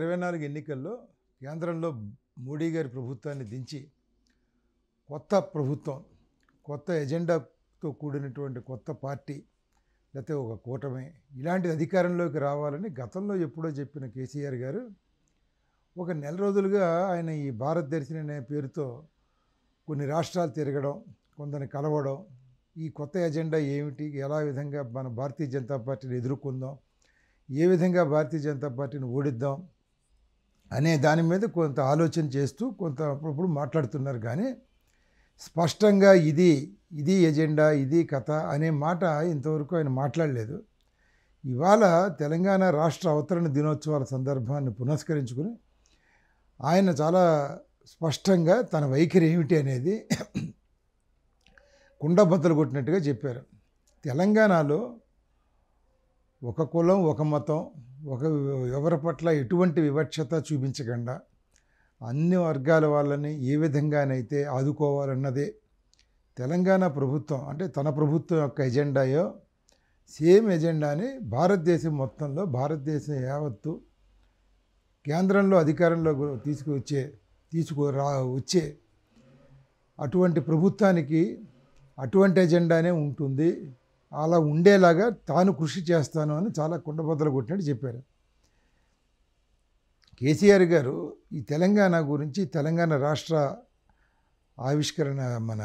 ఇరవై నాలుగు ఎన్నికల్లో కేంద్రంలో మోడీ గారి ప్రభుత్వాన్ని దించి కొత్త ప్రభుత్వం కొత్త ఎజెండాతో కూడినటువంటి కొత్త పార్టీ లేకపోతే ఒక కూటమి ఇలాంటి అధికారంలోకి రావాలని గతంలో ఎప్పుడో చెప్పిన కేసీఆర్ గారు ఒక నెల రోజులుగా ఆయన ఈ దర్శన అనే పేరుతో కొన్ని రాష్ట్రాలు తిరగడం కొందరిని కలవడం ఈ కొత్త ఎజెండా ఏమిటి ఎలా విధంగా మన భారతీయ జనతా పార్టీని ఎదుర్కొందాం ఏ విధంగా భారతీయ జనతా పార్టీని ఓడిద్దాం అనే దాని మీద కొంత ఆలోచన చేస్తూ కొంత అప్పుడప్పుడు మాట్లాడుతున్నారు కానీ స్పష్టంగా ఇది ఇది ఎజెండా ఇది కథ అనే మాట ఇంతవరకు ఆయన మాట్లాడలేదు ఇవాళ తెలంగాణ రాష్ట్ర అవతరణ దినోత్సవాల సందర్భాన్ని పునస్కరించుకుని ఆయన చాలా స్పష్టంగా తన వైఖరి ఏమిటి అనేది కుండబద్దలు కొట్టినట్టుగా చెప్పారు తెలంగాణలో ఒక కులం ఒక మతం ఒక ఎవరి పట్ల ఎటువంటి వివక్షత చూపించకుండా అన్ని వర్గాల వాళ్ళని ఏ విధంగానైతే ఆదుకోవాలన్నదే తెలంగాణ ప్రభుత్వం అంటే తన ప్రభుత్వం యొక్క ఎజెండాయో సేమ్ ఎజెండాని భారతదేశం మొత్తంలో భారతదేశం యావత్తు కేంద్రంలో అధికారంలో తీసుకువచ్చే తీసుకు రా వచ్చే అటువంటి ప్రభుత్వానికి అటువంటి ఎజెండానే ఉంటుంది అలా ఉండేలాగా తాను కృషి చేస్తాను అని చాలా కుండబద్దలు కొట్టినట్టు చెప్పారు కేసీఆర్ గారు ఈ తెలంగాణ గురించి తెలంగాణ రాష్ట్ర ఆవిష్కరణ మన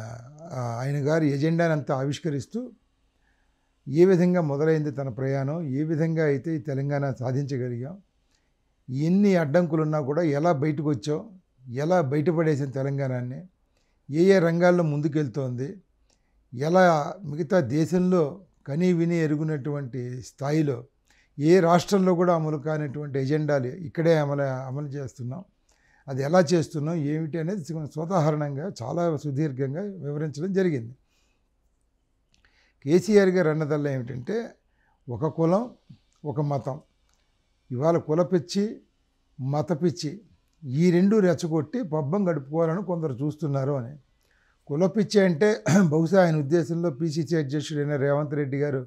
ఆయన గారి ఎజెండాని అంతా ఆవిష్కరిస్తూ ఏ విధంగా మొదలైంది తన ప్రయాణం ఏ విధంగా అయితే ఈ తెలంగాణ సాధించగలిగాం ఎన్ని అడ్డంకులున్నా కూడా ఎలా బయటకు వచ్చాం ఎలా బయటపడేసాం తెలంగాణని ఏ ఏ రంగాల్లో ముందుకెళ్తోంది ఎలా మిగతా దేశంలో కనీ విని ఎరుగునటువంటి స్థాయిలో ఏ రాష్ట్రంలో కూడా అమలు కానిటువంటి ఎజెండాలు ఇక్కడే అమలు అమలు చేస్తున్నాం అది ఎలా చేస్తున్నాం ఏమిటి అనేది స్వతహరణంగా చాలా సుదీర్ఘంగా వివరించడం జరిగింది కేసీఆర్ గారు అన్నదల్ల ఏమిటంటే ఒక కులం ఒక మతం ఇవాళ కులపిచ్చి మతపిచ్చి ఈ రెండు రెచ్చగొట్టి పబ్బం గడుపుకోవాలని కొందరు చూస్తున్నారు అని కులపిచ్చే అంటే బహుశా ఆయన ఉద్దేశంలో పీసీసీ అధ్యక్షుడైన రేవంత్ రెడ్డి గారు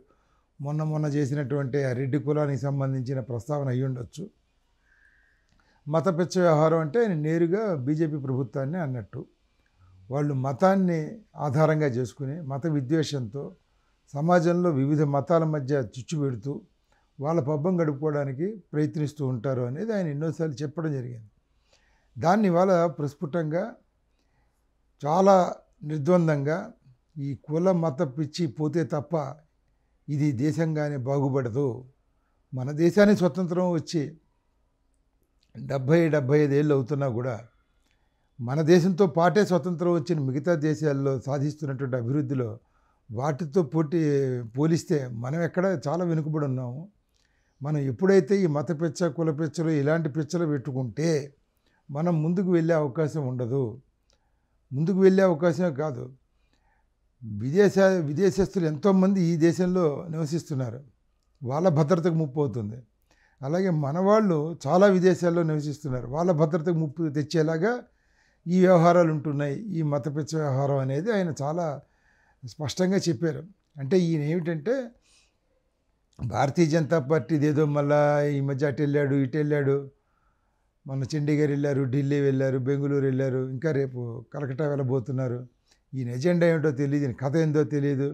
మొన్న మొన్న చేసినటువంటి ఆ రెడ్డి కులానికి సంబంధించిన ప్రస్తావన అయి ఉండొచ్చు మతపిచ్చ వ్యవహారం అంటే ఆయన నేరుగా బీజేపీ ప్రభుత్వాన్ని అన్నట్టు వాళ్ళు మతాన్ని ఆధారంగా చేసుకుని మత విద్వేషంతో సమాజంలో వివిధ మతాల మధ్య చిచ్చు పెడుతూ వాళ్ళ పబ్బం గడుపుకోవడానికి ప్రయత్నిస్తూ ఉంటారు అనేది ఆయన ఎన్నోసార్లు చెప్పడం జరిగింది దాన్ని వాళ్ళ ప్రస్ఫుటంగా చాలా నిర్ద్వందంగా ఈ కుల మత పిచ్చి పోతే తప్ప ఇది దేశంగానే బాగుపడదు మన దేశానికి స్వతంత్రం వచ్చి డెబ్భై డెబ్భై ఐదేళ్ళు అవుతున్నా కూడా మన దేశంతో పాటే స్వతంత్రం వచ్చిన మిగతా దేశాల్లో సాధిస్తున్నటువంటి అభివృద్ధిలో వాటితో పోటీ పోలిస్తే మనం ఎక్కడ చాలా వెనుకబడి ఉన్నాము మనం ఎప్పుడైతే ఈ మత పిచ్చ కుల పిచ్చలు ఇలాంటి పిచ్చలు పెట్టుకుంటే మనం ముందుకు వెళ్ళే అవకాశం ఉండదు ముందుకు వెళ్ళే అవకాశమే కాదు విదేశ విదేశస్తులు ఎంతోమంది ఈ దేశంలో నివసిస్తున్నారు వాళ్ళ భద్రతకు ముప్పు అవుతుంది అలాగే మన వాళ్ళు చాలా విదేశాల్లో నివసిస్తున్నారు వాళ్ళ భద్రతకు ముప్పు తెచ్చేలాగా ఈ వ్యవహారాలు ఉంటున్నాయి ఈ మతపిచ్చ వ్యవహారం అనేది ఆయన చాలా స్పష్టంగా చెప్పారు అంటే ఈయన ఏమిటంటే భారతీయ జనతా పార్టీది ఏదో మళ్ళా ఈ మధ్య అటు వెళ్ళాడు ఇటు వెళ్ళాడు మన చండీగఢ్ వెళ్ళారు ఢిల్లీ వెళ్ళారు బెంగళూరు వెళ్ళారు ఇంకా రేపు కలకట్టా వెళ్ళబోతున్నారు ఈయన ఎజెండా ఏమిటో తెలియదు ఈయన కథ ఏందో తెలియదు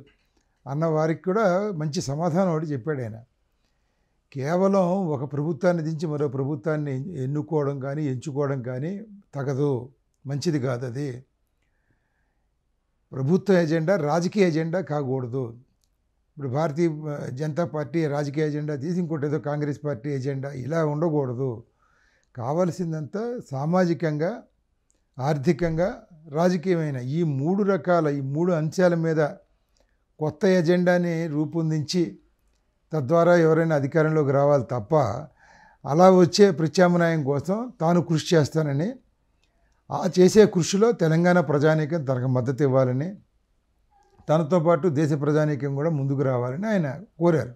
అన్న వారికి కూడా మంచి సమాధానం ఒకటి చెప్పాడు ఆయన కేవలం ఒక ప్రభుత్వాన్ని దించి మరో ప్రభుత్వాన్ని ఎన్నుకోవడం కానీ ఎంచుకోవడం కానీ తగదు మంచిది కాదు అది ప్రభుత్వ ఎజెండా రాజకీయ ఎజెండా కాకూడదు ఇప్పుడు భారతీయ జనతా పార్టీ రాజకీయ ఎజెండా తీసి ఇంకోటి ఏదో కాంగ్రెస్ పార్టీ ఎజెండా ఇలా ఉండకూడదు కావలసిందంత సామాజికంగా ఆర్థికంగా రాజకీయమైన ఈ మూడు రకాల ఈ మూడు అంశాల మీద కొత్త ఎజెండాని రూపొందించి తద్వారా ఎవరైనా అధికారంలోకి రావాలి తప్ప అలా వచ్చే ప్రత్యామ్నాయం కోసం తాను కృషి చేస్తానని ఆ చేసే కృషిలో తెలంగాణ ప్రజానీకం తనకు మద్దతు ఇవ్వాలని తనతో పాటు దేశ ప్రజానీకం కూడా ముందుకు రావాలని ఆయన కోరారు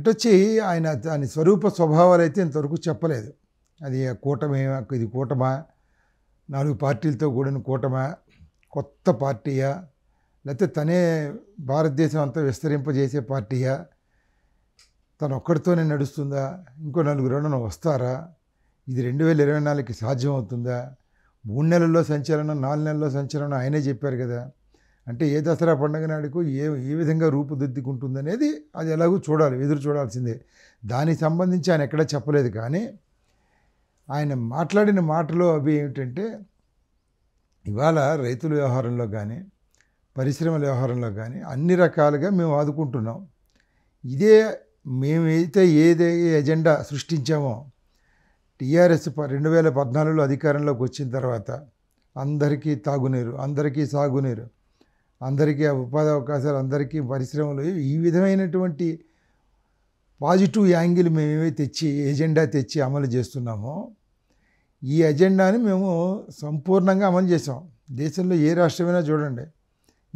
ఇటొచ్చి ఆయన దాని స్వరూప స్వభావాలు అయితే ఇంతవరకు చెప్పలేదు అది కూటమి ఇది కూటమా నాలుగు పార్టీలతో కూడిన కూటమా కొత్త పార్టీయా లేకపోతే తనే భారతదేశం అంతా విస్తరింపజేసే పార్టీయా తను ఒక్కడితోనే నడుస్తుందా ఇంకో నలుగురు ఎవరైనా వస్తారా ఇది రెండు వేల ఇరవై నాలుగుకి సాధ్యమవుతుందా మూడు నెలల్లో సంచలనం నాలుగు నెలల్లో సంచలనం ఆయనే చెప్పారు కదా అంటే ఏ దసరా పండుగ నాడుకు ఏ ఏ విధంగా రూపుదిద్దుకుంటుందనేది అది ఎలాగూ చూడాలి ఎదురు చూడాల్సిందే దానికి సంబంధించి ఆయన ఎక్కడా చెప్పలేదు కానీ ఆయన మాట్లాడిన మాటలు అవి ఏమిటంటే ఇవాళ రైతుల వ్యవహారంలో కానీ పరిశ్రమల వ్యవహారంలో కానీ అన్ని రకాలుగా మేము ఆదుకుంటున్నాం ఇదే మేమైతే ఏదే ఎజెండా సృష్టించామో టీఆర్ఎస్ రెండు వేల పద్నాలుగులో అధికారంలోకి వచ్చిన తర్వాత అందరికీ తాగునీరు అందరికీ సాగునీరు అందరికీ ఉపాధి అవకాశాలు అందరికీ పరిశ్రమలు ఈ విధమైనటువంటి పాజిటివ్ యాంగిల్ మేమేమి తెచ్చి ఎజెండా తెచ్చి అమలు చేస్తున్నామో ఈ ఎజెండాని మేము సంపూర్ణంగా అమలు చేసాం దేశంలో ఏ రాష్ట్రమైనా చూడండి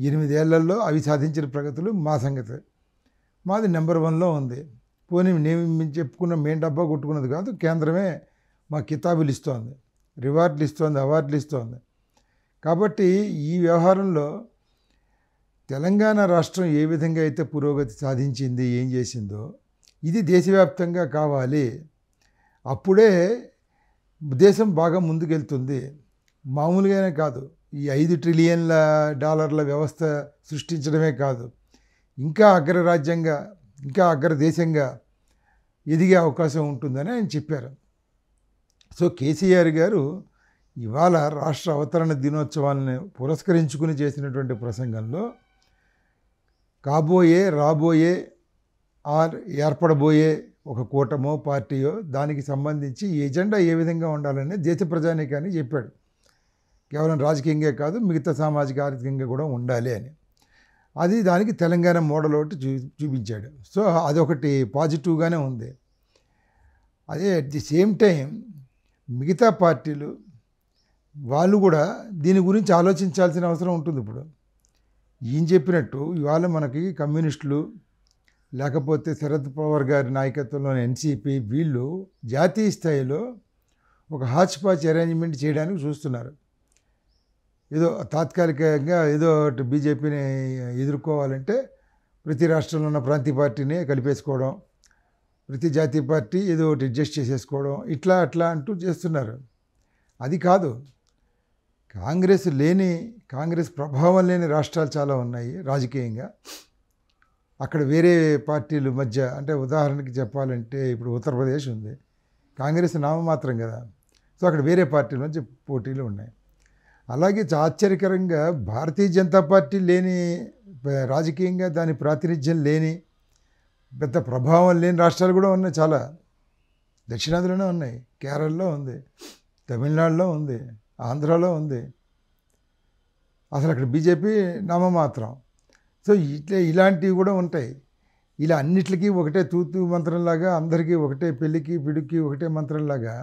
ఎనిమిదేళ్లలో అవి సాధించిన ప్రగతులు మా సంగతి మాది నెంబర్ వన్లో ఉంది పోనీ నేను చెప్పుకున్న మేము డబ్బా కొట్టుకున్నది కాదు కేంద్రమే మా కితాబులు ఇస్తోంది రివార్డులు ఇస్తోంది అవార్డులు ఇస్తోంది కాబట్టి ఈ వ్యవహారంలో తెలంగాణ రాష్ట్రం ఏ విధంగా అయితే పురోగతి సాధించింది ఏం చేసిందో ఇది దేశవ్యాప్తంగా కావాలి అప్పుడే దేశం బాగా ముందుకెళ్తుంది మామూలుగానే కాదు ఈ ఐదు ట్రిలియన్ల డాలర్ల వ్యవస్థ సృష్టించడమే కాదు ఇంకా అగ్రరాజ్యంగా ఇంకా అగ్రదేశంగా ఎదిగే అవకాశం ఉంటుందని ఆయన చెప్పారు సో కేసీఆర్ గారు ఇవాళ రాష్ట్ర అవతరణ దినోత్సవాలను పురస్కరించుకుని చేసినటువంటి ప్రసంగంలో కాబోయే రాబోయే ఆర్ ఏర్పడబోయే ఒక కూటమో పార్టీయో దానికి సంబంధించి ఎజెండా ఏ విధంగా ఉండాలని దేశ ప్రజానీకాన్ని చెప్పాడు కేవలం రాజకీయంగా కాదు మిగతా సామాజిక ఆర్థికంగా కూడా ఉండాలి అని అది దానికి తెలంగాణ మోడల్ ఒకటి చూ చూపించాడు సో అదొకటి పాజిటివ్గానే ఉంది అదే అట్ ది సేమ్ టైం మిగతా పార్టీలు వాళ్ళు కూడా దీని గురించి ఆలోచించాల్సిన అవసరం ఉంటుంది ఇప్పుడు ఈయన చెప్పినట్టు ఇవాళ మనకి కమ్యూనిస్టులు లేకపోతే శరద్ పవార్ గారి నాయకత్వంలోని ఎన్సీపీ వీళ్ళు జాతీయ స్థాయిలో ఒక హాచ్పాచ్ అరేంజ్మెంట్ చేయడానికి చూస్తున్నారు ఏదో తాత్కాలికంగా ఏదో బీజేపీని ఎదుర్కోవాలంటే ప్రతి రాష్ట్రంలో ఉన్న ప్రాంతీయ పార్టీని కలిపేసుకోవడం ప్రతి జాతీయ పార్టీ ఏదో ఒకటి అడ్జస్ట్ చేసేసుకోవడం ఇట్లా అట్లా అంటూ చేస్తున్నారు అది కాదు కాంగ్రెస్ లేని కాంగ్రెస్ ప్రభావం లేని రాష్ట్రాలు చాలా ఉన్నాయి రాజకీయంగా అక్కడ వేరే పార్టీలు మధ్య అంటే ఉదాహరణకి చెప్పాలంటే ఇప్పుడు ఉత్తరప్రదేశ్ ఉంది కాంగ్రెస్ నామమాత్రం కదా సో అక్కడ వేరే పార్టీల మధ్య పోటీలు ఉన్నాయి అలాగే ఆశ్చర్యకరంగా భారతీయ జనతా పార్టీ లేని రాజకీయంగా దాని ప్రాతినిధ్యం లేని పెద్ద ప్రభావం లేని రాష్ట్రాలు కూడా ఉన్నాయి చాలా దక్షిణాదిలోనే ఉన్నాయి కేరళలో ఉంది తమిళనాడులో ఉంది ఆంధ్రాలో ఉంది అసలు అక్కడ బీజేపీ నామమాత్రం సో ఇట్లా ఇలాంటివి కూడా ఉంటాయి ఇలా అన్నిటికీ ఒకటే తూతూ మంత్రంలాగా అందరికీ ఒకటే పెళ్ళికి పిడుక్కి ఒకటే మంత్రంలాగా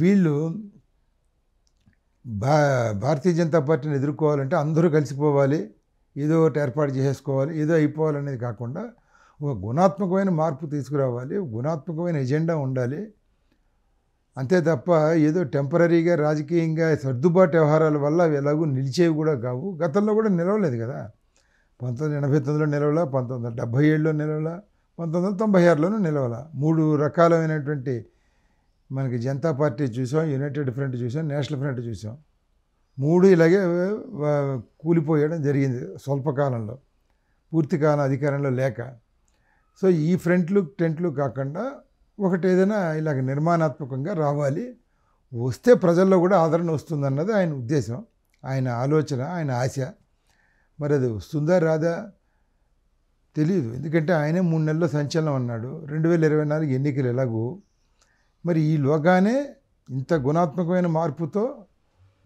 వీళ్ళు భా భారతీయ జనతా పార్టీని ఎదుర్కోవాలంటే అందరూ కలిసిపోవాలి ఏదో ఒకటి ఏర్పాటు చేసుకోవాలి ఏదో అయిపోవాలనేది కాకుండా ఒక గుణాత్మకమైన మార్పు తీసుకురావాలి గుణాత్మకమైన ఎజెండా ఉండాలి అంతే తప్ప ఏదో టెంపరీగా రాజకీయంగా సర్దుబాటు వ్యవహారాల వల్ల అవి ఎలాగూ నిలిచేవి కూడా కావు గతంలో కూడా నిలవలేదు కదా పంతొమ్మిది ఎనభై తొమ్మిదిలో నిలవల పంతొమ్మిది వందల డెబ్బై ఏడులో నిలవల పంతొమ్మిది వందల తొంభై ఆరులోనూ నిలవల మూడు రకాలైనటువంటి మనకి జనతా పార్టీ చూసాం యునైటెడ్ ఫ్రంట్ చూసాం నేషనల్ ఫ్రంట్ చూసాం మూడు ఇలాగే కూలిపోయడం జరిగింది స్వల్పకాలంలో పూర్తికాలం అధికారంలో లేక సో ఈ ఫ్రంట్లు టెంట్లు కాకుండా ఒకటి ఏదైనా ఇలాగ నిర్మాణాత్మకంగా రావాలి వస్తే ప్రజల్లో కూడా ఆదరణ వస్తుందన్నది ఆయన ఉద్దేశం ఆయన ఆలోచన ఆయన ఆశ మరి అది వస్తుందా రాదా తెలియదు ఎందుకంటే ఆయనే మూడు నెలల సంచలనం అన్నాడు రెండు వేల ఇరవై నాలుగు ఎన్నికలు ఎలాగో మరి ఈ లోగానే ఇంత గుణాత్మకమైన మార్పుతో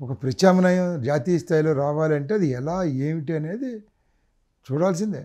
ఒక ప్రత్యామ్నాయం జాతీయ స్థాయిలో రావాలంటే అది ఎలా ఏమిటి అనేది చూడాల్సిందే